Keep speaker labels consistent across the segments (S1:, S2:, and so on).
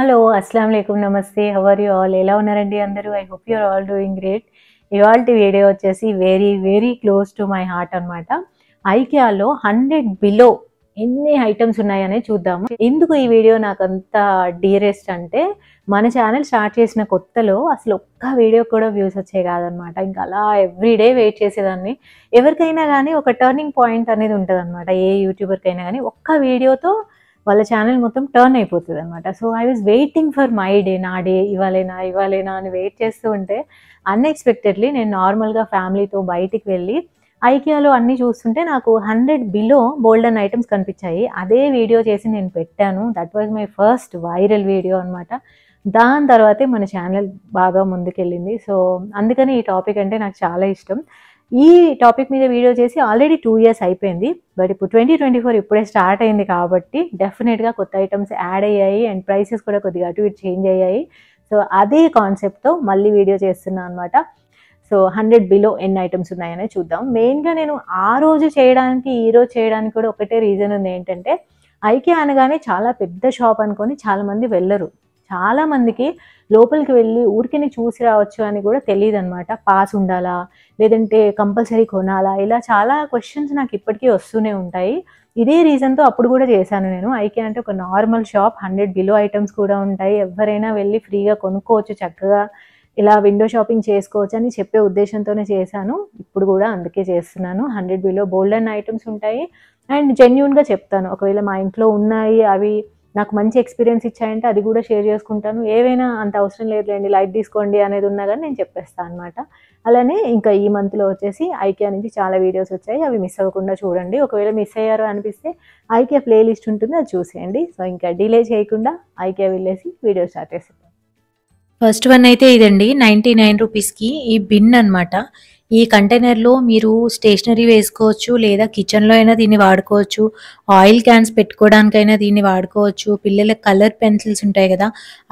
S1: hello అస్సలం లేకుం నమస్తే how are you all ఎలా ఉన్నారండి అందరూ I hope you are all doing great ఇవాళ వీడియో వచ్చేసి very very close to my heart అనమాట ఐకియాలో హండ్రెడ్ బిలో ఎన్ని ఐటమ్స్ ఉన్నాయనే చూద్దాము ఎందుకు ఈ వీడియో నాకు అంత డియరెస్ట్ అంటే మన ఛానల్ స్టార్ట్ చేసిన కొత్తలో అసలు ఒక్క వీడియో కూడా వ్యూస్ వచ్చే కాదనమాట ఇంకా అలా ఎవ్రీడే వెయిట్ చేసేదాన్ని ఎవరికైనా కానీ ఒక టర్నింగ్ పాయింట్ అనేది ఉంటుంది ఏ యూట్యూబర్కైనా కానీ ఒక్క వీడియోతో వాళ్ళ ఛానల్ మొత్తం టర్న్ అయిపోతుంది అనమాట so I was waiting for my day నా డే ఇవ్వాలేనా ఇవాళేనా అని వెయిట్ చేస్తూ ఉంటే అన్ఎక్స్పెక్టెడ్లీ నేను నార్మల్గా ఫ్యామిలీతో బయటికి వెళ్ళి ఐకియాలో అన్ని చూస్తుంటే నాకు హండ్రెడ్ బిలో బోల్డెన్ ఐటమ్స్ కనిపించాయి అదే వీడియో చేసి నేను పెట్టాను that was my first viral video అనమాట దాని తర్వాతే మన ఛానల్ బాగా ముందుకెళ్ళింది సో అందుకని ఈ టాపిక్ అంటే నాకు చాలా ఇష్టం ఈ టాపిక్ మీద వీడియో చేసి ఆల్రెడీ టూ ఇయర్స్ అయిపోయింది బట్ ఇప్పుడు ట్వంటీ ట్వంటీ ఫోర్ ఇప్పుడే స్టార్ట్ అయింది కాబట్టి డెఫినెట్గా కొత్త ఐటమ్స్ యాడ్ అయ్యాయి అండ్ ప్రైసెస్ కూడా కొద్దిగా అటు ఇటు చేంజ్ అయ్యాయి సో అదే కాన్సెప్ట్తో మళ్ళీ వీడియో చేస్తున్నాను అనమాట సో హండ్రెడ్ బిలో ఎన్ని ఐటమ్స్ ఉన్నాయనే చూద్దాం మెయిన్గా నేను ఆ రోజు చేయడానికి ఈ రోజు చేయడానికి కూడా ఒకటే రీజన్ ఉంది ఏంటంటే ఐకే అనగానే చాలా పెద్ద షాప్ అనుకొని చాలామంది వెళ్ళరు చాలామందికి లోపలికి వెళ్ళి ఊరికిని చూసి రావచ్చు అని కూడా తెలియదు అనమాట పాస్ ఉండాలా లేదంటే కంపల్సరీ కొనాలా ఇలా చాలా క్వశ్చన్స్ నాకు ఇప్పటికీ వస్తూనే ఉంటాయి ఇదే రీజన్తో అప్పుడు కూడా చేశాను నేను ఐకే అంటే ఒక normal shop hundred below items కూడా ఉంటాయి ఎవరైనా వెళ్ళి ఫ్రీగా కొనుక్కోవచ్చు చక్కగా ఇలా విండో షాపింగ్ చేసుకోవచ్చు అని చెప్పే ఉద్దేశంతోనే చేశాను ఇప్పుడు కూడా అందుకే చేస్తున్నాను హండ్రెడ్ బిలో బోల్డన్ ఐటమ్స్ ఉంటాయి అండ్ జెన్యున్గా చెప్తాను ఒకవేళ మా ఇంట్లో ఉన్నాయి అవి నాకు మంచి ఎక్స్పీరియన్స్ ఇచ్చాయంటే అది కూడా షేర్ చేసుకుంటాను ఏవైనా అంత అవసరం లేదులేండి లైట్ తీసుకోండి అనేది ఉన్నా కానీ నేను చెప్పేస్తాను అనమాట అలానే ఇంకా ఈ మంత్లో వచ్చేసి ఐకియా నుంచి చాలా వీడియోస్ వచ్చాయి అవి మిస్ అవ్వకుండా చూడండి ఒకవేళ మిస్ అయ్యారు అనిపిస్తే ఐకియా ప్లేలిస్ట్ ఉంటుంది అది చూసేయండి సో ఇంకా డిలే చేయకుండా ఐకియా వెళ్ళేసి వీడియో స్టార్ట్ చేస్తాను ఫస్ట్ వన్ అయితే ఇదండి నైంటీ నైన్ రూపీస్కి ఈ బిన్ అనమాట ఈ కంటైనర్లో మీరు స్టేషనరీ వేసుకోవచ్చు లేదా కిచెన్లో అయినా దీన్ని వాడుకోవచ్చు ఆయిల్ క్యాన్స్ పెట్టుకోవడానికైనా దీన్ని వాడుకోవచ్చు పిల్లల కలర్ పెన్సిల్స్ ఉంటాయి కదా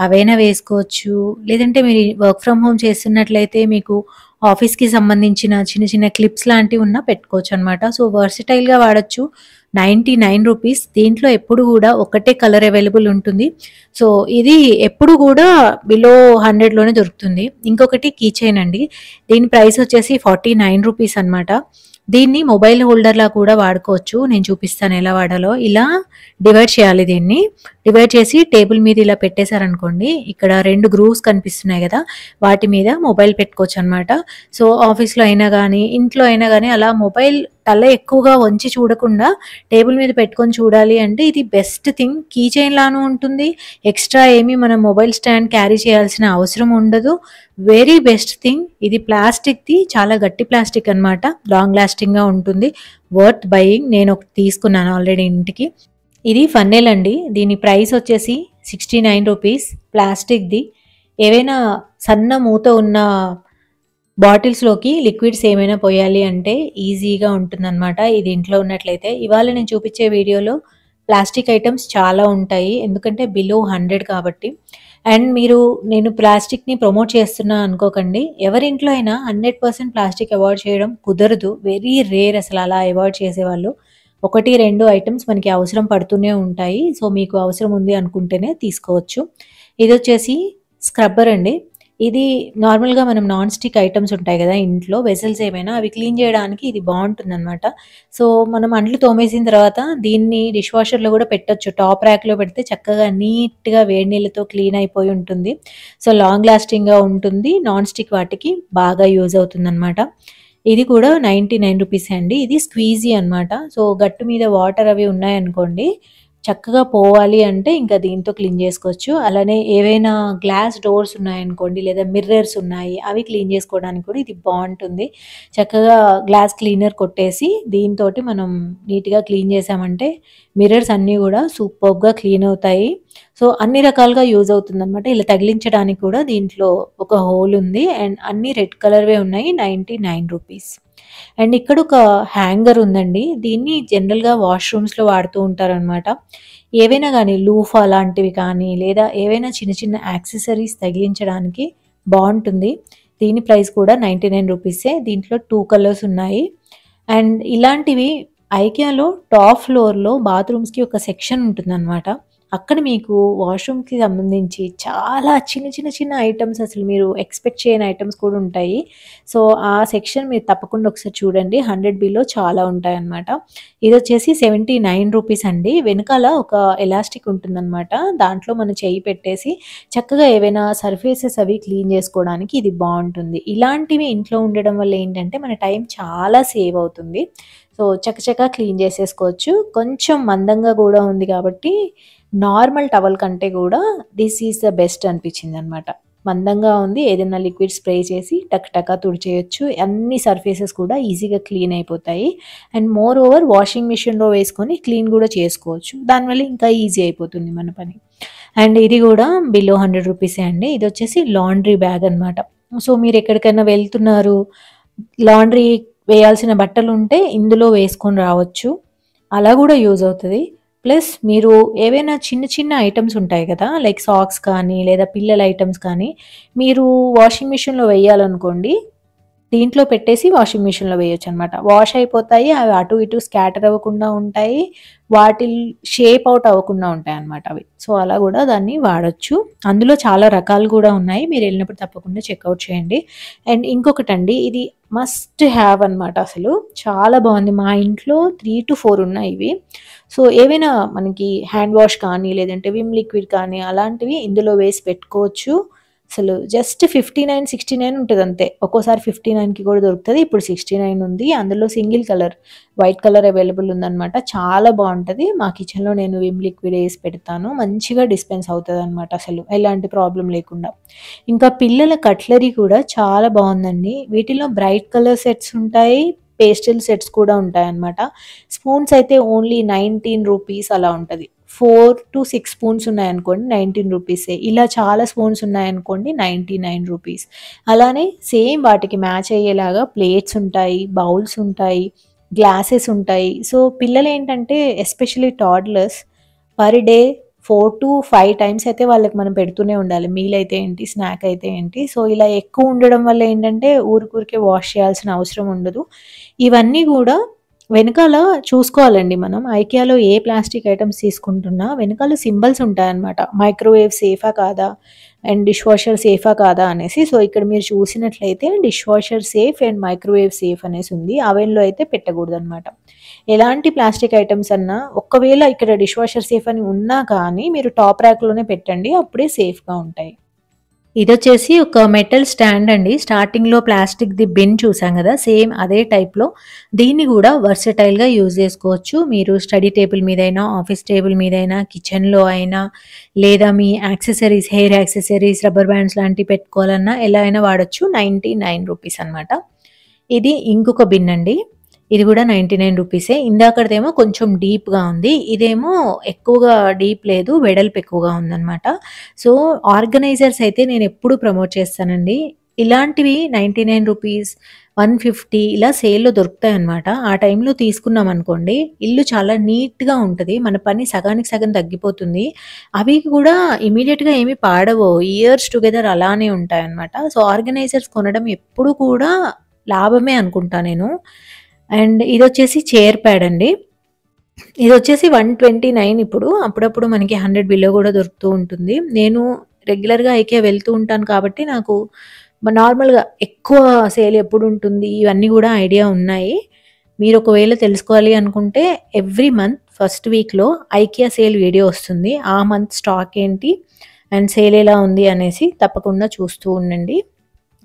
S1: అవైనా వేసుకోవచ్చు లేదంటే మీరు వర్క్ ఫ్రమ్ హోమ్ చేస్తున్నట్లయితే మీకు ఆఫీస్కి సంబంధించిన చిన్న చిన్న క్లిప్స్ లాంటివి ఉన్నా పెట్టుకోవచ్చు అనమాట సో వర్సిటైల్గా వాడచ్చు నైంటీ నైన్ రూపీస్ దీంట్లో ఎప్పుడు కూడా ఒకటే కలర్ అవైలబుల్ ఉంటుంది సో ఇది ఎప్పుడు కూడా బిలో హండ్రెడ్లోనే దొరుకుతుంది ఇంకొకటి కీ అండి దీని ప్రైస్ వచ్చేసి ఫార్టీ నైన్ రూపీస్ అనమాట దీన్ని మొబైల్ హోల్డర్లా కూడా వాడుకోవచ్చు నేను చూపిస్తాను ఎలా వాడాలో ఇలా డివైడ్ చేయాలి దీన్ని డివైడ్ చేసి టేబుల్ మీద ఇలా పెట్టేశారనుకోండి ఇక్కడ రెండు గ్రూవ్స్ కనిపిస్తున్నాయి కదా వాటి మీద మొబైల్ పెట్టుకోవచ్చు అనమాట సో ఆఫీస్లో అయినా కానీ ఇంట్లో అయినా కానీ అలా మొబైల్ తల ఎక్కువగా వంచి చూడకుండా టేబుల్ మీద పెట్టుకొని చూడాలి అంటే ఇది బెస్ట్ థింగ్ కీ చైన్ లాను ఉంటుంది ఎక్స్ట్రా ఏమీ మన మొబైల్ స్టాండ్ క్యారీ చేయాల్సిన అవసరం ఉండదు వెరీ బెస్ట్ థింగ్ ఇది ప్లాస్టిక్ది చాలా గట్టి ప్లాస్టిక్ అనమాట లాంగ్ లాస్టింగ్గా ఉంటుంది వర్త్ బయింగ్ నేను ఒకటి తీసుకున్నాను ఆల్రెడీ ఇంటికి ఇది ఫన్నెల్ అండి దీని ప్రైస్ వచ్చేసి సిక్స్టీ నైన్ రూపీస్ ప్లాస్టిక్ది ఏవైనా సన్న మూత ఉన్న బాటిల్స్లోకి లిక్విడ్స్ ఏమైనా పోయాలి అంటే ఈజీగా ఉంటుందన్నమాట ఇది ఇంట్లో ఉన్నట్లయితే ఇవాళ నేను చూపించే వీడియోలో ప్లాస్టిక్ ఐటమ్స్ చాలా ఉంటాయి ఎందుకంటే బిలో హండ్రెడ్ కాబట్టి అండ్ మీరు నేను ప్లాస్టిక్ని ప్రమోట్ చేస్తున్నా అనుకోకండి ఎవరింట్లో అయినా హండ్రెడ్ పర్సెంట్ ప్లాస్టిక్ అవాయిడ్ చేయడం కుదరదు వెరీ రేర్ అసలు అలా అవాయిడ్ చేసేవాళ్ళు ఒకటి రెండు ఐటమ్స్ మనకి అవసరం పడుతూనే ఉంటాయి సో మీకు అవసరం ఉంది అనుకుంటేనే తీసుకోవచ్చు ఇది వచ్చేసి స్క్రబ్బర్ అండి ఇది నార్మల్గా మనం నాన్ స్టిక్ ఐటమ్స్ ఉంటాయి కదా ఇంట్లో వెసల్స్ ఏమైనా అవి క్లీన్ చేయడానికి ఇది బాగుంటుంది అనమాట సో మనం అండ్లు తోమేసిన తర్వాత దీన్ని డిష్ వాషర్లో కూడా పెట్టచ్చు టాప్ ర్యాక్లో పెడితే చక్కగా నీట్గా వేడి నీళ్ళతో క్లీన్ అయిపోయి ఉంటుంది సో లాంగ్ లాస్టింగ్గా ఉంటుంది నాన్ స్టిక్ వాటికి బాగా యూజ్ అవుతుంది అనమాట ఇది కూడా నైంటీ నైన్ రూపీస్ అండి ఇది స్క్వీజీ అనమాట సో గట్టు మీద వాటర్ అవి ఉన్నాయనుకోండి చక్కగా పోవాలి అంటే ఇంకా దీంతో క్లీన్ చేసుకోవచ్చు అలానే ఏవైనా గ్లాస్ డోర్స్ ఉన్నాయనుకోండి లేదా మిర్రర్స్ ఉన్నాయి అవి క్లీన్ చేసుకోవడానికి కూడా ఇది బాగుంటుంది చక్కగా గ్లాస్ క్లీనర్ కొట్టేసి దీంతో మనం నీట్గా క్లీన్ చేసామంటే మిర్రర్స్ అన్నీ కూడా సూపర్గా క్లీన్ అవుతాయి సో అన్ని రకాలుగా యూజ్ అవుతుందన్నమాట ఇలా తగిలించడానికి కూడా దీంట్లో ఒక హోల్ ఉంది అండ్ అన్ని రెడ్ కలర్వే ఉన్నాయి నైంటీ నైన్ రూపీస్ అండ్ ఇక్కడ ఒక హ్యాంగర్ ఉందండి దీన్ని జనరల్గా వాష్రూమ్స్లో వాడుతూ ఉంటారనమాట ఏవైనా కానీ లూఫా లాంటివి కానీ లేదా ఏవైనా చిన్న చిన్న యాక్సెసరీస్ తగిలించడానికి బాగుంటుంది దీని ప్రైస్ కూడా నైంటీ నైన్ రూపీసే దీంట్లో టూ కలర్స్ ఉన్నాయి అండ్ ఇలాంటివి ఐకియాలో టాప్ ఫ్లోర్లో బాత్రూమ్స్కి ఒక సెక్షన్ ఉంటుందన్నమాట అక్కడ మీకు వాష్రూమ్కి సంబంధించి చాలా చిన్న చిన్న చిన్న ఐటమ్స్ అసలు మీరు ఎక్స్పెక్ట్ చేయని ఐటమ్స్ కూడా ఉంటాయి సో ఆ సెక్షన్ మీరు తప్పకుండా ఒకసారి చూడండి హండ్రెడ్ బిలో చాలా ఉంటాయి అన్నమాట ఇది వచ్చేసి సెవెంటీ నైన్ రూపీస్ అండి వెనకాల ఒక ఎలాస్టిక్ ఉంటుందన్నమాట దాంట్లో మనం చేయి పెట్టేసి చక్కగా ఏవైనా సర్ఫేసెస్ అవి క్లీన్ చేసుకోవడానికి ఇది బాగుంటుంది ఇలాంటివి ఇంట్లో ఉండడం వల్ల ఏంటంటే మన టైం చాలా సేవ్ అవుతుంది సో చక్కచక్క క్లీన్ చేసేసుకోవచ్చు కొంచెం మందంగా కూడా ఉంది కాబట్టి నార్మల్ టవల్ కంటే కూడా దిస్ ఈజ్ ద బెస్ట్ అనిపించింది అనమాట మందంగా ఉంది ఏదైనా లిక్విడ్ స్ప్రే చేసి టక్ టకా తుడిచేయచ్చు అన్ని సర్ఫేసెస్ కూడా ఈజీగా క్లీన్ అయిపోతాయి అండ్ మోర్ ఓవర్ వాషింగ్ మిషన్లో వేసుకొని క్లీన్ కూడా చేసుకోవచ్చు దానివల్ల ఇంకా ఈజీ అయిపోతుంది మన పని అండ్ ఇది కూడా బిలో హండ్రెడ్ రూపీసే అండి ఇది వచ్చేసి లాండ్రీ బ్యాగ్ అనమాట సో మీరు ఎక్కడికైనా వెళ్తున్నారు లాండ్రీ వేయాల్సిన బట్టలు ఉంటే ఇందులో వేసుకొని రావచ్చు అలా కూడా యూజ్ అవుతుంది ప్లస్ మీరు ఏవైనా చిన్న చిన్న ఐటమ్స్ ఉంటాయి కదా లైక్ సాక్స్ కానీ లేదా పిల్లల ఐటమ్స్ కానీ మీరు వాషింగ్ మిషన్లో వేయాలనుకోండి దీంట్లో పెట్టేసి వాషింగ్ మిషన్లో వేయొచ్చు అనమాట వాష్ అయిపోతాయి అవి అటు ఇటు స్కాటర్ అవ్వకుండా ఉంటాయి వాటి షేప్ అవుట్ అవ్వకుండా ఉంటాయి అనమాట అవి సో అలా కూడా దాన్ని వాడచ్చు అందులో చాలా రకాలు కూడా ఉన్నాయి మీరు వెళ్ళినప్పుడు తప్పకుండా చెక్అవుట్ చేయండి అండ్ ఇంకొకటండి ఇది మస్ట్ హ్యావ్ అనమాట అసలు చాలా బాగుంది మా ఇంట్లో త్రీ టు ఫోర్ ఉన్నాయి ఇవి సో ఏవైనా మనకి హ్యాండ్ వాష్ కానీ లేదంటే విమ్ లిక్విడ్ కానీ అలాంటివి ఇందులో వేసి పెట్టుకోవచ్చు అసలు just fifty nine sixty nine ఉంటుంది అంతే ఒక్కోసారి ఫిఫ్టీ నైన్కి కూడా దొరుకుతుంది ఇప్పుడు సిక్స్టీ నైన్ ఉంది అందులో single colour white colour available ఉందనమాట చాలా బాగుంటుంది మా కిచెన్లో నేను విమ్ లిక్విడ్ వేసి పెడతాను మంచిగా డిస్పెన్స్ అవుతుంది అనమాట అసలు ఎలాంటి ప్రాబ్లం లేకుండా ఇంకా పిల్లల కట్లరీ కూడా చాలా బాగుందండి వీటిలో బ్రైట్ కలర్ సెట్స్ ఉంటాయి పేస్టల్ సెట్స్ కూడా ఉంటాయన్నమాట స్పూన్స్ అయితే ఓన్లీ నైన్టీన్ రూపీస్ అలా ఉంటుంది ఫోర్ టు సిక్స్ స్పూన్స్ ఉన్నాయనుకోండి నైన్టీన్ రూపీసే ఇలా చాలా స్పూన్స్ ఉన్నాయనుకోండి నైంటీ నైన్ రూపీస్ అలానే సేమ్ వాటికి మ్యాచ్ అయ్యేలాగా ప్లేట్స్ ఉంటాయి బౌల్స్ ఉంటాయి గ్లాసెస్ ఉంటాయి సో పిల్లలు ఏంటంటే especially toddlers per day four to five times అయితే వాళ్ళకి మనం పెడుతూనే ఉండాలి మీల్ అయితే ఏంటి స్నాక్ అయితే ఏంటి సో ఇలా ఎక్కువ ఉండడం వల్ల ఏంటంటే ఊరికూరికే వాష్ చేయాల్సిన అవసరం ఉండదు ఇవన్నీ కూడా వెనకాల చూసుకోవాలండి మనం ఐకియాలో ఏ ప్లాస్టిక్ ఐటమ్స్ తీసుకుంటున్నా వెనకాల సింబల్స్ ఉంటాయన్నమాట మైక్రోవేవ్ సేఫా కాదా అండ్ డిష్ వాషర్ సేఫా కాదా అనేసి సో ఇక్కడ మీరు చూసినట్లయితే dish washer safe and microwave safe అనేసి ఉంది అవెన్లో అయితే పెట్టకూడదు అనమాట ఎలాంటి ప్లాస్టిక్ ఐటమ్స్ అన్నా ఒకవేళ ఇక్కడ డిష్ వాషర్ సేఫ్ అని ఉన్నా కానీ మీరు టాప్ ర్యాక్లోనే పెట్టండి అప్పుడే సేఫ్గా ఉంటాయి ఇది వచ్చేసి ఒక మెటల్ స్టాండ్ అండి స్టార్టింగ్లో ది బిన్ చూసాం కదా సేమ్ అదే టైప్లో దీన్ని కూడా వర్సటైల్గా యూజ్ చేసుకోవచ్చు మీరు స్టడీ టేబుల్ మీదైనా ఆఫీస్ టేబుల్ మీదైనా కిచెన్లో అయినా లేదా మీ accessories hair accessories rubber bands లాంటివి పెట్టుకోవాలన్నా ఎలా అయినా వాడచ్చు నైంటీ నైన్ రూపీస్ అనమాట ఇది ఇంకొక బిన్ అండి ఇది కూడా నైంటీ నైన్ రూపీసే ఇందాకదేమో కొంచెం డీప్గా ఉంది ఇదేమో ఎక్కువగా డీప్ లేదు వెడల్పు ఎక్కువగా ఉందన్నమాట సో ఆర్గనైజర్స్ అయితే నేను ఎప్పుడు ప్రమోట్ చేస్తానండి ఇలాంటివి ninety nine rupees one fifty ఇలా సేల్లో దొరుకుతాయి అనమాట ఆ టైంలో తీసుకున్నాం అనుకోండి ఇల్లు చాలా నీట్గా ఉంటుంది మన పని సగానికి సగం తగ్గిపోతుంది అవి కూడా ఇమీడియట్గా ఏమి పాడవు ఇయర్స్ టుగెదర్ అలానే ఉంటాయి అనమాట సో ఆర్గనైజర్స్ కొనడం ఎప్పుడు కూడా లాభమే అనుకుంటా నేను అండ్ ఇది వచ్చేసి చైర్ ప్యాడ్ అండి ఇది వచ్చేసి వన్ ట్వంటీ నైన్ ఇప్పుడు అప్పుడప్పుడు మనకి హండ్రెడ్ బిలో కూడా దొరుకుతూ ఉంటుంది నేను రెగ్యులర్గా ఐకే వెళ్తూ ఉంటాను కాబట్టి నాకు నార్మల్గా ఎక్కువ సేల్ ఎప్పుడు ఉంటుంది ఇవన్నీ కూడా ఐడియా ఉన్నాయి మీరు ఒకవేళ తెలుసుకోవాలి అనుకుంటే ఎవ్రీ మంత్ ఫస్ట్ వీక్లో ఐకియా సేల్ వీడియో వస్తుంది ఆ మంత్ స్టాక్ ఏంటి అండ్ సేల్ ఎలా ఉంది అనేసి తప్పకుండా చూస్తూ ఉండండి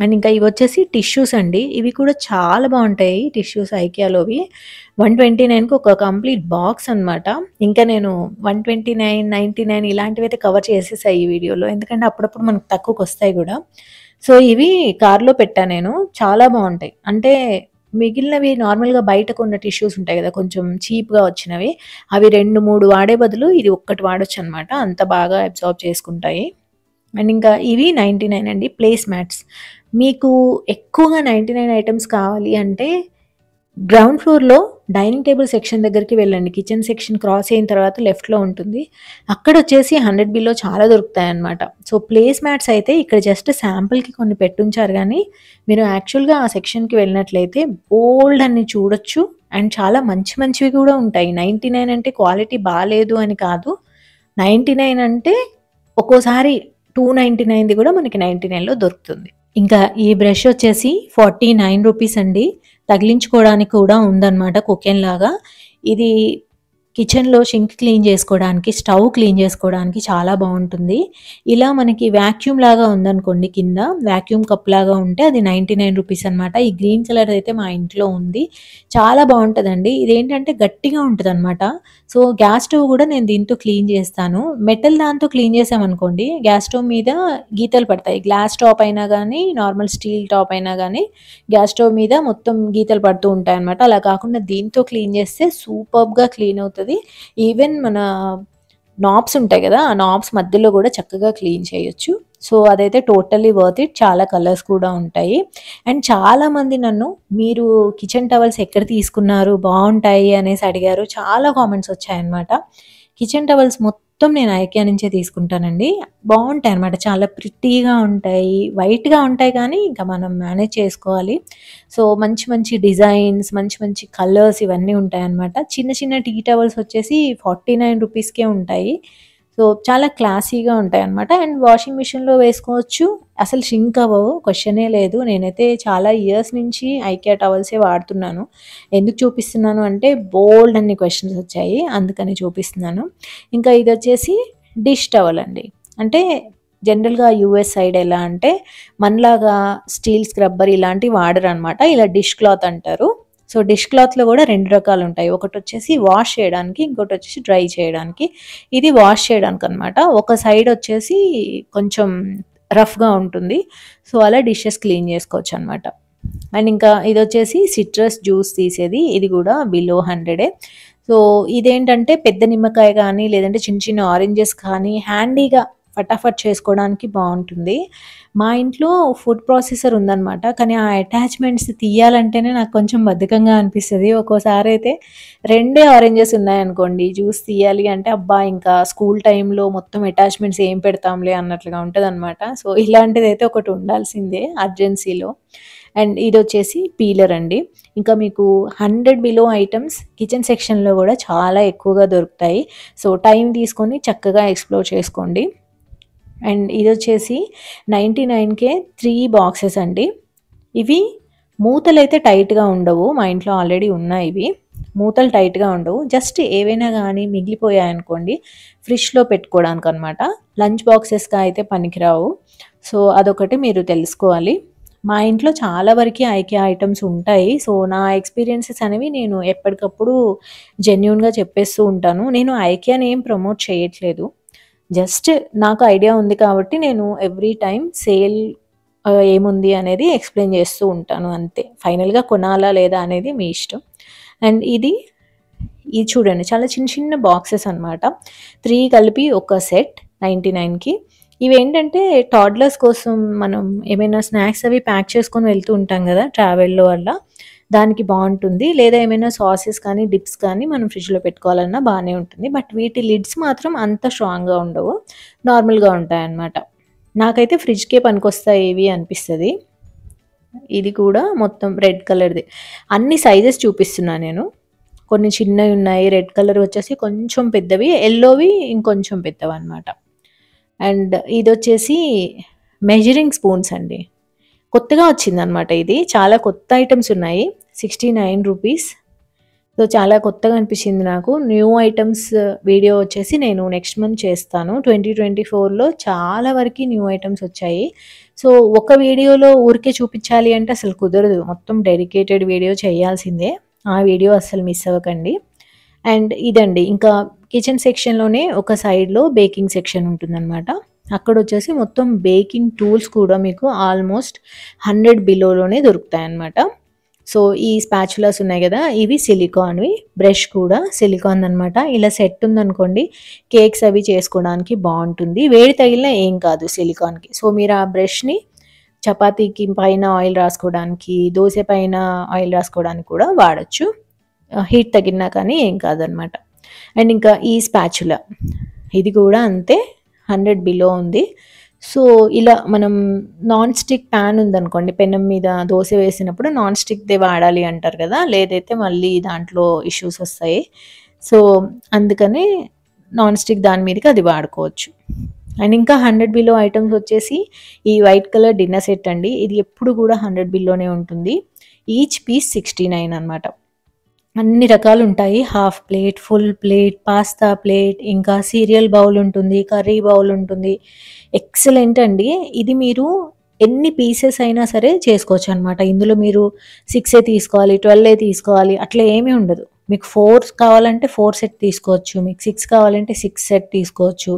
S1: అండ్ ఇంకా ఇవి వచ్చేసి టిష్యూస్ అండి ఇవి కూడా చాలా బాగుంటాయి టిష్యూస్ ఐకియాలోవి వన్ ట్వంటీ నైన్కి ఒక కంప్లీట్ బాక్స్ అనమాట ఇంకా నేను one twenty nine ninety nine ఇలాంటివి అయితే కవర్ చేసేసాయి ఈ వీడియోలో ఎందుకంటే అప్పుడప్పుడు మనకు తక్కువకి వస్తాయి కూడా సో ఇవి కార్లో పెట్టా నేను చాలా బాగుంటాయి అంటే మిగిలినవి నార్మల్గా బయటకు ఉన్న టిష్యూస్ ఉంటాయి కదా కొంచెం చీప్గా వచ్చినవి అవి రెండు మూడు వాడే బదులు ఇది ఒక్కటి వాడచ్చు అనమాట అంత బాగా అబ్జార్బ్ చేసుకుంటాయి అండ్ ఇంకా ఇవి నైంటీ నైన్ అండి ప్లేస్ మ్యాట్స్ మీకు ఎక్కువగా నైంటీ నైన్ ఐటమ్స్ కావాలి అంటే గ్రౌండ్ ఫ్లోర్లో డైనింగ్ టేబుల్ సెక్షన్ దగ్గరికి వెళ్ళండి కిచెన్ సెక్షన్ క్రాస్ అయిన తర్వాత లెఫ్ట్లో ఉంటుంది అక్కడ వచ్చేసి హండ్రెడ్ బిల్లో చాలా దొరుకుతాయన్నమాట సో ప్లేస్ మ్యాట్స్ అయితే ఇక్కడ జస్ట్ శాంపుల్కి కొన్ని పెట్టుంచారు కానీ మీరు యాక్చువల్గా ఆ సెక్షన్కి వెళ్ళినట్లయితే బోల్డ్ అన్ని చూడొచ్చు అండ్ చాలా మంచి మంచివి కూడా ఉంటాయి నైంటీ నైన్ అంటే క్వాలిటీ బాగాలేదు అని కాదు నైంటీ నైన్ అంటే ఒక్కోసారి టూ నైంటీ నైన్ది కూడా మనకి నైంటీ నైన్లో దొరుకుతుంది ఇంకా ఈ బ్రష్ వచ్చేసి ఫార్టీ నైన్ రూపీస్ అండి తగిలించుకోవడానికి కూడా ఉందన్నమాట కుకెన్ లాగా ఇది కిచెన్లో షింక్ క్లీన్ చేసుకోవడానికి స్టవ్ క్లీన్ చేసుకోవడానికి చాలా బాగుంటుంది ఇలా మనకి వ్యాక్యూమ్ లాగా ఉందనుకోండి కింద వ్యాక్యూమ్ కప్ లాగా ఉంటే అది నైంటీ నైన్ రూపీస్ అనమాట ఈ గ్రీన్ కలర్ అయితే మా ఇంట్లో ఉంది చాలా బాగుంటుందండి ఇదేంటంటే గట్టిగా ఉంటుంది అనమాట సో గ్యాస్ స్టవ్ కూడా నేను దీంతో క్లీన్ చేస్తాను మెటల్ దాంతో క్లీన్ చేసామనుకోండి గ్యాస్ స్టవ్ మీద గీతలు పడతాయి గ్లాస్ టాప్ అయినా కానీ నార్మల్ స్టీల్ టాప్ అయినా కానీ గ్యాస్ స్టవ్ మీద మొత్తం గీతలు పడుతూ ఉంటాయి అనమాట అలా కాకుండా దీంతో క్లీన్ చేస్తే సూపర్గా క్లీన్ అవుతుంది ఉంటుంది ఈవెన్ మన నాబ్స్ ఉంటాయి కదా ఆ నాబ్స్ మధ్యలో కూడా చక్కగా క్లీన్ చేయొచ్చు సో అదైతే టోటల్లీ వర్త్ ఇట్ చాలా కలర్స్ కూడా ఉంటాయి అండ్ చాలామంది నన్ను మీరు కిచెన్ టవల్స్ ఎక్కడ తీసుకున్నారు బాగుంటాయి అనేసి అడిగారు చాలా కామెంట్స్ వచ్చాయన్నమాట కిచెన్ టవల్స్ మొత్తం మొత్తం నేను ఐకియా నుంచే తీసుకుంటానండి బాగుంటాయి అనమాట చాలా ప్రిటీగా ఉంటాయి వైట్గా ఉంటాయి కానీ ఇంకా మనం మేనేజ్ చేసుకోవాలి సో మంచి మంచి డిజైన్స్ మంచి మంచి కలర్స్ ఇవన్నీ ఉంటాయి అనమాట చిన్న చిన్న టీ టవల్స్ వచ్చేసి ఫార్టీ నైన్ రూపీస్కే ఉంటాయి సో చాలా క్లాసీగా ఉంటాయి అనమాట అండ్ వాషింగ్ మిషన్లో వేసుకోవచ్చు అసలు షింక్ అవ్వవు క్వశ్చనే లేదు నేనైతే చాలా ఇయర్స్ నుంచి ఐకే టవల్సే వాడుతున్నాను ఎందుకు చూపిస్తున్నాను అంటే బోల్డ్ అన్ని క్వశ్చన్స్ వచ్చాయి అందుకని చూపిస్తున్నాను ఇంకా ఇది వచ్చేసి డిష్ టవల్ అండి అంటే జనరల్గా యూఎస్ సైడ్ ఎలా అంటే మనలాగా స్టీల్ స్క్రబ్బర్ ఇలాంటివి వాడరు అనమాట ఇలా డిష్ క్లాత్ అంటారు సో డిష్ క్లాత్లో కూడా రెండు రకాలు ఉంటాయి ఒకటి వచ్చేసి వాష్ చేయడానికి ఇంకోటి వచ్చేసి డ్రై చేయడానికి ఇది వాష్ చేయడానికి అనమాట ఒక సైడ్ వచ్చేసి కొంచెం రఫ్గా ఉంటుంది సో అలా డిషెస్ క్లీన్ చేసుకోవచ్చు అనమాట అండ్ ఇంకా ఇది వచ్చేసి సిట్రస్ జ్యూస్ తీసేది ఇది కూడా బిలో హండ్రెడే సో ఇదేంటంటే పెద్ద నిమ్మకాయ కానీ లేదంటే చిన్న చిన్న ఆరెంజెస్ కానీ హ్యాండీగా ఫటాఫట్ చేసుకోవడానికి బాగుంటుంది మా ఇంట్లో ఫుడ్ ప్రాసెసర్ ఉందన్నమాట కానీ ఆ అటాచ్మెంట్స్ తీయాలంటేనే నాకు కొంచెం బద్ధకంగా అనిపిస్తుంది ఒక్కోసారి అయితే రెండే ఆరెంజెస్ ఉన్నాయనుకోండి జ్యూస్ తీయాలి అంటే అబ్బా ఇంకా స్కూల్ టైంలో మొత్తం అటాచ్మెంట్స్ ఏం పెడతాంలే అన్నట్లుగా ఉంటుంది అనమాట సో ఇలాంటిది అయితే ఒకటి ఉండాల్సిందే అర్జెన్సీలో అండ్ ఇది వచ్చేసి పీలర్ అండి ఇంకా మీకు హండ్రెడ్ బిలో ఐటమ్స్ కిచెన్ సెక్షన్లో కూడా చాలా ఎక్కువగా దొరుకుతాయి సో టైం తీసుకొని చక్కగా ఎక్స్ప్లోర్ చేసుకోండి అండ్ ఇది వచ్చేసి నైంటీ నైన్కే త్రీ బాక్సెస్ అండి ఇవి మూతలు అయితే టైట్గా ఉండవు మా ఇంట్లో ఆల్రెడీ ఉన్నాయి ఇవి మూతలు టైట్గా ఉండవు జస్ట్ ఏవైనా కానీ మిగిలిపోయాయనుకోండి ఫ్రిడ్జ్లో పెట్టుకోవడానికి అనమాట లంచ్ బాక్సెస్గా అయితే పనికిరావు సో అదొకటి మీరు తెలుసుకోవాలి మా ఇంట్లో చాలా వరకు ఐకే ఐటమ్స్ ఉంటాయి సో నా ఎక్స్పీరియన్సెస్ అనేవి నేను ఎప్పటికప్పుడు జెన్యున్గా చెప్పేస్తూ ఉంటాను నేను ఐకియాని ఏం ప్రమోట్ చేయట్లేదు జస్ట్ నాకు ఐడియా ఉంది కాబట్టి నేను ఎవ్రీ టైం సేల్ ఏముంది అనేది ఎక్స్ప్లెయిన్ చేస్తూ ఉంటాను అంతే ఫైనల్గా కొనాలా లేదా అనేది మీ ఇష్టం అండ్ ఇది ఇది చూడండి చాలా చిన్న చిన్న బాక్సెస్ అనమాట త్రీ కలిపి ఒక సెట్ నైంటీ నైన్కి ఇవి ఏంటంటే టాడ్లర్స్ కోసం మనం ఏమైనా స్నాక్స్ అవి ప్యాక్ చేసుకొని వెళ్తూ ఉంటాం కదా ట్రావెల్లో వల్ల దానికి బాగుంటుంది లేదా ఏమైనా సాసెస్ కానీ డిప్స్ కానీ మనం ఫ్రిడ్జ్లో పెట్టుకోవాలన్నా బాగానే ఉంటుంది బట్ వీటి లిడ్స్ మాత్రం అంత స్ట్రాంగ్గా ఉండవు నార్మల్గా ఉంటాయన్నమాట నాకైతే ఫ్రిడ్జ్కే పనికొస్తాయి ఇవి అనిపిస్తుంది ఇది కూడా మొత్తం రెడ్ కలర్ది అన్ని సైజెస్ చూపిస్తున్నాను నేను కొన్ని చిన్నవి ఉన్నాయి రెడ్ కలర్ వచ్చేసి కొంచెం పెద్దవి ఎల్లోవి ఇంకొంచెం పెద్దవి అనమాట అండ్ ఇది వచ్చేసి మెజరింగ్ స్పూన్స్ అండి కొత్తగా వచ్చిందనమాట ఇది చాలా కొత్త ఐటమ్స్ ఉన్నాయి సిక్స్టీ నైన్ రూపీస్ సో చాలా కొత్తగా అనిపించింది నాకు న్యూ ఐటమ్స్ uh, వీడియో వచ్చేసి నేను నెక్స్ట్ మంత్ చేస్తాను ట్వంటీ ట్వంటీ ఫోర్లో చాలా వరకు న్యూ ఐటమ్స్ వచ్చాయి సో ఒక వీడియోలో ఊరికే చూపించాలి అంటే అసలు కుదరదు మొత్తం డెడికేటెడ్ వీడియో చేయాల్సిందే ఆ వీడియో అసలు మిస్ అవ్వకండి అండ్ ఇదండి ఇంకా కిచెన్ సెక్షన్లోనే ఒక సైడ్లో బేకింగ్ సెక్షన్ ఉంటుందన్నమాట అక్కడ వచ్చేసి మొత్తం బేకింగ్ టూల్స్ కూడా మీకు ఆల్మోస్ట్ హండ్రెడ్ బిలోలోనే దొరుకుతాయి అన్నమాట సో ఈ స్పాచులాస్ ఉన్నాయి కదా ఇవి సిలికాన్వి బ్రష్ కూడా సిలికాన్ అనమాట ఇలా సెట్ ఉందనుకోండి కేక్స్ అవి చేసుకోవడానికి బాగుంటుంది వేడి తగిలినా ఏం కాదు సిలికాన్కి సో మీరు ఆ బ్రష్ని చపాతీకి పైన ఆయిల్ రాసుకోవడానికి దోశ పైన ఆయిల్ రాసుకోవడానికి కూడా వాడచ్చు హీట్ తగిలినా కానీ ఏం కాదనమాట అండ్ ఇంకా ఈ స్పాచులా ఇది కూడా అంతే హండ్రెడ్ బిలో ఉంది సో ఇలా మనం నాన్ స్టిక్ ప్యాన్ ఉందనుకోండి పెనం మీద దోశ వేసినప్పుడు నాన్ స్టిక్దే వాడాలి అంటారు కదా లేదైతే మళ్ళీ దాంట్లో ఇష్యూస్ వస్తాయి సో అందుకని నాన్ స్టిక్ దాని మీదకి అది వాడుకోవచ్చు అండ్ ఇంకా హండ్రెడ్ బిలో ఐటమ్స్ వచ్చేసి ఈ వైట్ కలర్ డిన్నర్ సెట్ అండి ఇది ఎప్పుడు కూడా హండ్రెడ్ బిల్లోనే ఉంటుంది ఈచ్ పీస్ సిక్స్టీ నైన్ అనమాట అన్ని రకాలు ఉంటాయి half plate full plate pasta plate ఇంకా సీరియల్ బౌల్ ఉంటుంది కర్రీ బౌల్ ఉంటుంది ఎక్సలెంట్ అండి ఇది మీరు ఎన్ని పీసెస్ అయినా సరే చేసుకోవచ్చు అనమాట ఇందులో మీరు సిక్సే తీసుకోవాలి ట్వెల్వే తీసుకోవాలి అట్లా ఏమీ ఉండదు మీకు ఫోర్స్ కావాలంటే ఫోర్ సెట్ తీసుకోవచ్చు మీకు సిక్స్ కావాలంటే సిక్స్ సెట్ తీసుకోవచ్చు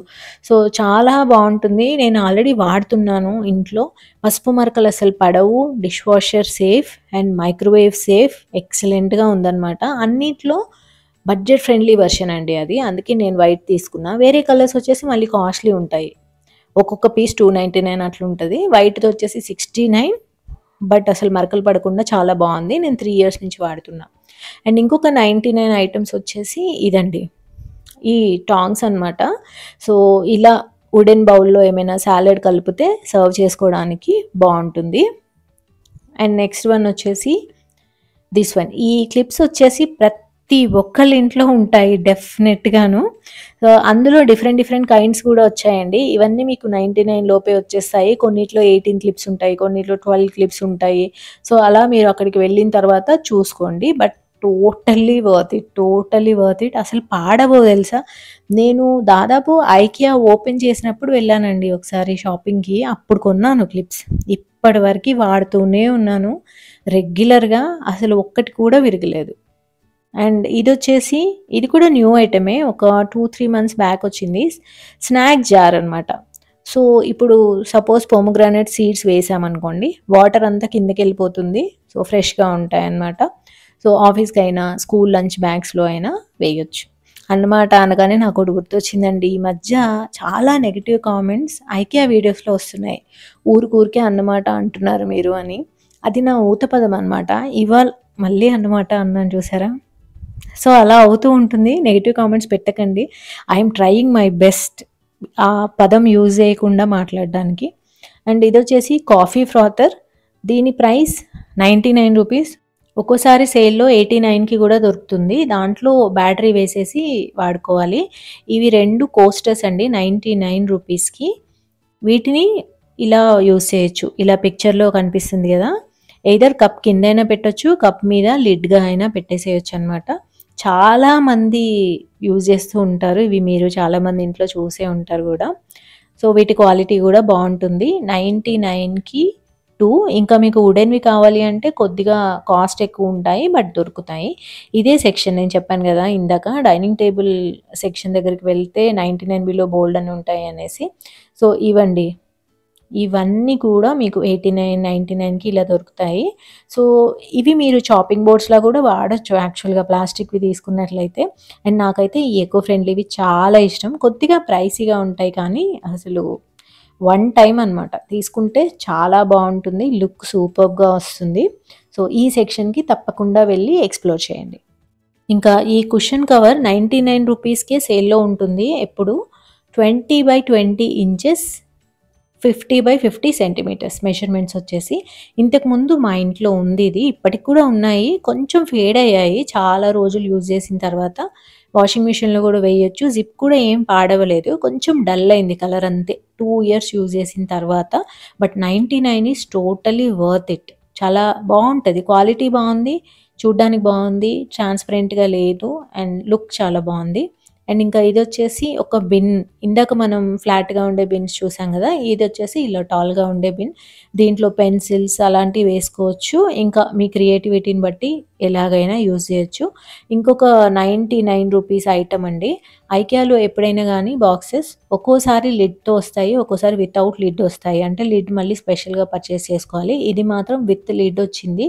S1: సో చాలా బాగుంటుంది నేను ఆల్రెడీ వాడుతున్నాను ఇంట్లో పసుపు మరకలు అసలు పడవు dish washer safe and microwave safe ఎక్సలెంట్గా ఉందన్నమాట అన్నిట్లో బడ్జెట్ ఫ్రెండ్లీ వెర్షన్ అండి అది అందుకే నేను వైట్ తీసుకున్నా వేరే కలర్స్ వచ్చేసి మళ్ళీ కాస్ట్లీ ఉంటాయి ఒక్కొక్క పీస్ టూ నైంటీ నైన్ అట్లా ఉంటుంది వైట్ది వచ్చేసి సిక్స్టీ నైన్ బట్ అసలు మరకలు పడకుండా చాలా బాగుంది నేను త్రీ ఇయర్స్ నుంచి వాడుతున్నా అండ్ ఇంకొక నైంటీ నైన్ ఐటమ్స్ వచ్చేసి ఇదండి ఈ టాంగ్స్ అనమాట సో ఇలా వుడెన్ బౌల్లో ఏమైనా సాలెడ్ కలిపితే సర్వ్ చేసుకోవడానికి బాగుంటుంది అండ్ నెక్స్ట్ వన్ వచ్చేసి దిస్ వన్ ఈ క్లిప్స్ వచ్చేసి ప్రతి ప్రతి ఒక్కళ్ళింట్లో ఉంటాయి డెఫినెట్గాను అందులో డిఫరెంట్ డిఫరెంట్ కైండ్స్ కూడా వచ్చాయండి ఇవన్నీ మీకు నైంటీ నైన్ లోపే వచ్చేస్తాయి కొన్నిట్లో ఎయిటీన్ క్లిప్స్ ఉంటాయి కొన్నిట్లో ట్వెల్వ్ క్లిప్స్ ఉంటాయి సో అలా మీరు అక్కడికి వెళ్ళిన తర్వాత చూసుకోండి but totally worth it totally worth it అసలు పాడబో తెలుసా నేను దాదాపు ఐకియా ఓపెన్ చేసినప్పుడు వెళ్ళానండి ఒకసారి షాపింగ్కి అప్పుడు కొన్నాను క్లిప్స్ ఇప్పటి వరకు వాడుతూనే ఉన్నాను రెగ్యులర్గా అసలు ఒక్కటి కూడా విరగలేదు అండ్ ఇది వచ్చేసి ఇది కూడా న్యూ ఐటమే ఒక టూ త్రీ మంత్స్ బ్యాక్ వచ్చింది స్నాక్ జార్ అనమాట సో ఇప్పుడు సపోజ్ పొమగ్రానైట్ సీడ్స్ వేసామనుకోండి వాటర్ అంతా కిందకి వెళ్ళిపోతుంది సో ఫ్రెష్గా ఉంటాయన్నమాట సో ఆఫీస్కి అయినా స్కూల్ లంచ్ బ్యాగ్స్లో అయినా వేయొచ్చు అన్నమాట అనగానే నాకు ఒకటి గుర్తొచ్చిందండి ఈ మధ్య చాలా నెగిటివ్ కామెంట్స్ ఐకియా వీడియోస్లో వస్తున్నాయి ఊరికూరికే అన్నమాట అంటున్నారు మీరు అని అది నా ఊత పదం అనమాట ఇవాళ మళ్ళీ అన్నమాట అన్నాను చూసారా సో అలా అవుతూ ఉంటుంది నెగిటివ్ కామెంట్స్ పెట్టకండి ఐఎమ్ ట్రయింగ్ మై బెస్ట్ ఆ పదం యూజ్ చేయకుండా మాట్లాడడానికి అండ్ ఇది వచ్చేసి కాఫీ ఫ్రాతర్ దీని ప్రైస్ నైంటీ నైన్ రూపీస్ ఒక్కోసారి సేల్లో ఎయిటీ నైన్కి కూడా దొరుకుతుంది దాంట్లో బ్యాటరీ వేసేసి వాడుకోవాలి ఇవి రెండు కోస్టర్స్ అండి నైంటీ నైన్ రూపీస్కి వీటిని ఇలా యూస్ చేయొచ్చు ఇలా పిక్చర్లో కనిపిస్తుంది కదా ఎయిదర్ కప్ కిందైనా పెట్టచ్చు కప్ మీద లిడ్గా అయినా పెట్టేసేయచ్చు అనమాట చాలామంది యూజ్ చేస్తూ ఉంటారు ఇవి మీరు చాలామంది ఇంట్లో చూసే ఉంటారు కూడా సో వీటి క్వాలిటీ కూడా బాగుంటుంది నైంటీ నైన్కి టూ ఇంకా మీకు వుడెన్వి కావాలి అంటే కొద్దిగా కాస్ట్ ఎక్కువ ఉంటాయి బట్ దొరుకుతాయి ఇదే సెక్షన్ నేను చెప్పాను కదా ఇందాక డైనింగ్ టేబుల్ సెక్షన్ దగ్గరికి వెళ్తే నైంటీ నైన్ బిలో బోల్డ్ అని ఉంటాయి అనేసి సో ఇవండి ఇవన్నీ కూడా మీకు ఎయిటీ నైన్ నైంటీ నైన్కి ఇలా దొరుకుతాయి సో ఇవి మీరు చాపింగ్ బోర్డ్స్లో కూడా వాడచ్చు యాక్చువల్గా ప్లాస్టిక్వి తీసుకున్నట్లయితే అండ్ నాకైతే ఈ ఎకో ఫ్రెండ్లీవి చాలా ఇష్టం కొద్దిగా ప్రైసీగా ఉంటాయి కానీ అసలు వన్ టైం అనమాట తీసుకుంటే చాలా బాగుంటుంది లుక్ సూపర్గా వస్తుంది సో ఈ సెక్షన్కి తప్పకుండా వెళ్ళి ఎక్స్ప్లోర్ చేయండి ఇంకా ఈ కుషన్ కవర్ నైంటీ నైన్ రూపీస్కే సేల్లో ఉంటుంది ఎప్పుడు twenty by twenty inches fifty by fifty centimetres measurements వచ్చేసి ఇంతకుముందు మా ఇంట్లో ఉంది ఇది ఇప్పటికి కూడా ఉన్నాయి కొంచెం ఫేడ్ అయ్యాయి చాలా రోజులు యూజ్ చేసిన తర్వాత వాషింగ్ మిషన్లో కూడా వేయొచ్చు జిప్ కూడా ఏం పాడవలేదు కొంచెం డల్ అయింది కలర్ అంతే టూ ఇయర్స్ యూజ్ చేసిన తర్వాత but ninety nine is totally worth it చాలా బాగుంటుంది క్వాలిటీ బాగుంది చూడ్డానికి బాగుంది ట్రాన్స్పరెంట్గా లేదు అండ్ లుక్ చాలా బాగుంది అండ్ ఇంకా ఇది వచ్చేసి ఒక బిన్ ఇందాక మనం ఫ్లాట్గా ఉండే బిన్స్ చూసాం కదా ఇది వచ్చేసి ఇలా టాల్గా ఉండే బిన్ దీంట్లో పెన్సిల్స్ అలాంటివి వేసుకోవచ్చు ఇంకా మీ క్రియేటివిటీని బట్టి ఎలాగైనా యూజ్ చేయొచ్చు ఇంకొక నైంటీ నైన్ రూపీస్ ఐటమ్ అండి ఐకియాలో ఎప్పుడైనా కానీ బాక్సెస్ ఒక్కోసారి లిడ్తో వస్తాయి ఒక్కోసారి వితౌట్ లిడ్ వస్తాయి అంటే లిడ్ మళ్ళీ స్పెషల్గా పర్చేస్ చేసుకోవాలి ఇది మాత్రం విత్ లిడ్ వచ్చింది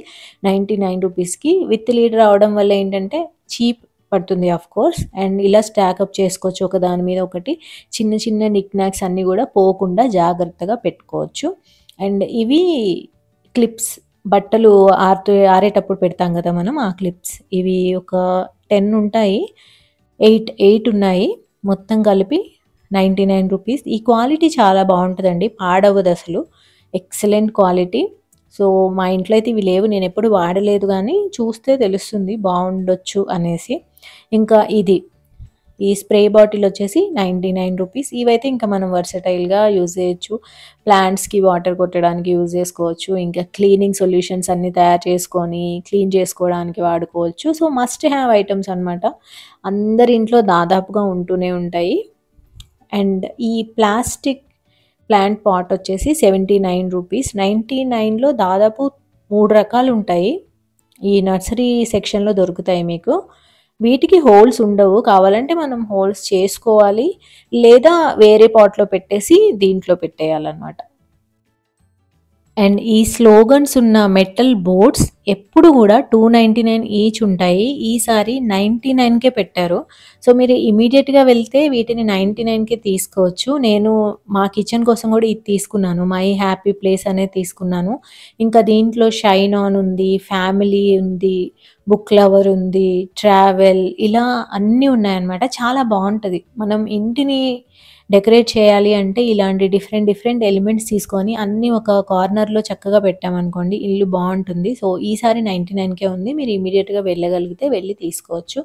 S1: నైంటీ నైన్ రూపీస్కి విత్ లిడ్ రావడం వల్ల ఏంటంటే చీప్ పడుతుంది ఆఫ్ కోర్స్ అండ్ ఇలా స్టాక్ అప్ చేసుకోవచ్చు ఒక దాని మీద ఒకటి చిన్న చిన్న నిక్ నాక్స్ అన్నీ కూడా పోకుండా జాగ్రత్తగా పెట్టుకోవచ్చు అండ్ ఇవి క్లిప్స్ బట్టలు ఆరుతూ ఆరేటప్పుడు పెడతాం కదా మనం ఆ క్లిప్స్ ఇవి ఒక టెన్ ఉంటాయి ఎయిట్ ఎయిట్ ఉన్నాయి మొత్తం కలిపి నైంటీ నైన్ రూపీస్ ఈ క్వాలిటీ చాలా బాగుంటుందండి పాడవదు అసలు ఎక్సలెంట్ క్వాలిటీ సో మా ఇంట్లో అయితే ఇవి లేవు నేను ఎప్పుడు వాడలేదు కానీ చూస్తే తెలుస్తుంది బాగుండొచ్చు అనేసి ఇంకా ఇది ఈ స్ప్రే బాటిల్ వచ్చేసి నైంటీ నైన్ రూపీస్ ఇవైతే ఇంకా మనం వర్సటైల్గా యూజ్ చేయొచ్చు ప్లాంట్స్కి వాటర్ కొట్టడానికి యూజ్ చేసుకోవచ్చు ఇంకా క్లీనింగ్ సొల్యూషన్స్ అన్నీ తయారు చేసుకొని క్లీన్ చేసుకోవడానికి వాడుకోవచ్చు సో మస్ట్ హ్యావ్ ఐటమ్స్ అనమాట అందరి ఇంట్లో దాదాపుగా ఉంటూనే ఉంటాయి అండ్ ఈ ప్లాస్టిక్ ప్లాంట్ పాట్ వచ్చేసి సెవెంటీ నైన్ రూపీస్ నైంటీ నైన్లో దాదాపు మూడు రకాలు ఉంటాయి ఈ నర్సరీ సెక్షన్లో దొరుకుతాయి మీకు వీటికి హోల్స్ ఉండవు కావాలంటే మనం హోల్స్ చేసుకోవాలి లేదా వేరే పాట్లో పెట్టేసి దీంట్లో పెట్టేయాలన్నమాట అండ్ ఈ స్లోగన్స్ ఉన్న మెటల్ బోర్డ్స్ ఎప్పుడు కూడా టూ నైంటీ నైన్ ఈచ్ ఉంటాయి ఈసారి నైంటీ నైన్కే పెట్టారు సో మీరు ఇమీడియట్గా వెళ్తే వీటిని నైంటీ నైన్కే తీసుకోవచ్చు నేను మా కిచెన్ కోసం కూడా ఇది తీసుకున్నాను మై హ్యాపీ ప్లేస్ అనేది తీసుకున్నాను ఇంకా దీంట్లో షైన్ ఆన్ ఉంది ఫ్యామిలీ ఉంది బుక్ లవర్ ఉంది ట్రావెల్ ఇలా అన్నీ ఉన్నాయన్నమాట చాలా బాగుంటుంది మనం ఇంటిని డెకరేట్ చేయాలి అంటే ఇలాంటి డిఫరెంట్ డిఫరెంట్ ఎలిమెంట్స్ తీసుకొని అన్నీ ఒక కార్నర్లో చక్కగా పెట్టామనుకోండి ఇల్లు బాగుంటుంది సో ఈసారి నైంటీ నైన్కే ఉంది మీరు ఇమీడియట్గా వెళ్ళగలిగితే వెళ్ళి తీసుకోవచ్చు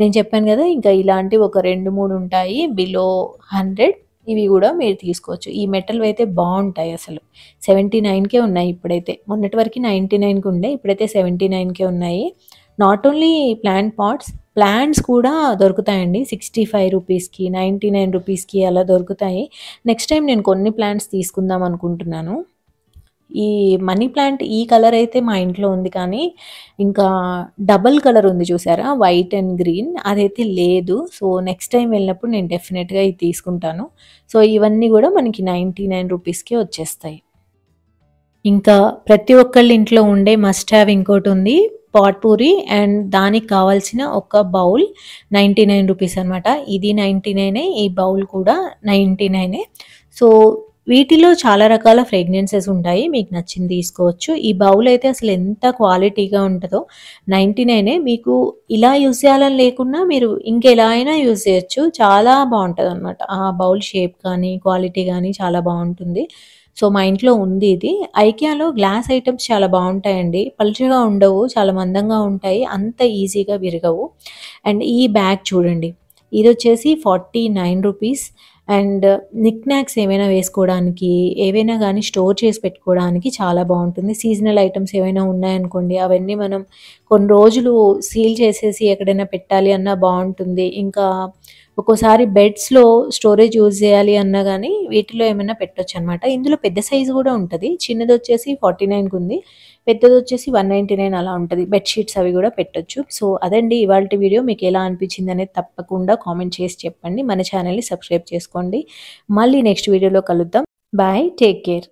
S1: నేను చెప్పాను కదా ఇంకా ఇలాంటి ఒక రెండు మూడు ఉంటాయి బిలో హండ్రెడ్ ఇవి కూడా మీరు తీసుకోవచ్చు ఈ మెటల్ అయితే బాగుంటాయి అసలు సెవెంటీ నైన్కే ఉన్నాయి ఇప్పుడైతే మొన్నటి వరకు నైంటీ నైన్కి ఉండే ఇప్పుడైతే సెవెంటీ నైన్కే ఉన్నాయి not only plant pots plants కూడా దొరుకుతాయండి సిక్స్టీ ఫైవ్ రూపీస్కి నైంటీ నైన్ రూపీస్కి అలా దొరుకుతాయి నెక్స్ట్ టైం నేను కొన్ని ప్లాంట్స్ తీసుకుందాం అనుకుంటున్నాను ఈ మనీ ప్లాంట్ ఈ కలర్ అయితే మా ఇంట్లో ఉంది కానీ ఇంకా డబల్ కలర్ ఉంది చూసారా వైట్ అండ్ గ్రీన్ అదైతే లేదు సో నెక్స్ట్ టైం వెళ్ళినప్పుడు నేను డెఫినెట్గా ఇది తీసుకుంటాను సో ఇవన్నీ కూడా మనకి నైంటీ నైన్ రూపీస్కే వచ్చేస్తాయి ఇంకా ప్రతి ఒక్కళ్ళ ఇంట్లో ఉండే మస్ట్ హ్యావ్ ఇంకోటి ఉంది పాట్ పూరి అండ్ దానికి కావాల్సిన ఒక బౌల్ నైంటీ నైన్ రూపీస్ అనమాట ఇది నైంటీ నైనే ఈ బౌల్ కూడా నైంటీ నైనే సో వీటిలో చాలా రకాల ఫ్రేగ్రెన్సెస్ ఉంటాయి మీకు నచ్చింది తీసుకోవచ్చు ఈ బౌల్ అయితే అసలు ఎంత క్వాలిటీగా ఉంటుందో నైంటీ నైనే మీకు ఇలా యూజ్ చేయాలని లేకున్నా మీరు ఇంకెలా అయినా యూజ్ చేయొచ్చు చాలా బాగుంటుంది అనమాట ఆ బౌల్ షేప్ కానీ క్వాలిటీ కానీ చాలా బాగుంటుంది సో మా ఇంట్లో ఉంది ఇది ఐకియాలో గ్లాస్ ఐటమ్స్ చాలా బాగుంటాయండి పలుచగా ఉండవు చాలా మందంగా ఉంటాయి అంత ఈజీగా విరగవు అండ్ ఈ బ్యాగ్ చూడండి ఇది వచ్చేసి forty nine rupees and knick knacks ఏమైనా వేసుకోవడానికి ఏవైనా కానీ స్టోర్ చేసి పెట్టుకోవడానికి చాలా బాగుంటుంది సీజనల్ ఐటమ్స్ ఏమైనా ఉన్నాయనుకోండి అవన్నీ మనం కొన్ని రోజులు సీల్ చేసేసి ఎక్కడైనా పెట్టాలి అన్నా బాగుంటుంది ఇంకా ఒక్కోసారి బెడ్స్లో స్టోరేజ్ యూజ్ చేయాలి అన్నా కానీ వీటిలో ఏమైనా పెట్టొచ్చు అనమాట ఇందులో పెద్ద సైజు కూడా ఉంటుంది చిన్నది వచ్చేసి ఫార్టీ నైన్కి ఉంది పెద్దది వచ్చేసి వన్ నైంటీ నైన్ అలా ఉంటుంది బెడ్షీట్స్ అవి కూడా పెట్టొచ్చు సో అదండి ఇవాళ వీడియో మీకు ఎలా అనిపించింది అనేది తప్పకుండా కామెంట్ చేసి చెప్పండి మన ఛానల్ని సబ్స్క్రైబ్ చేసుకోండి మళ్ళీ నెక్స్ట్ వీడియోలో కలుద్దాం బాయ్ టేక్ కేర్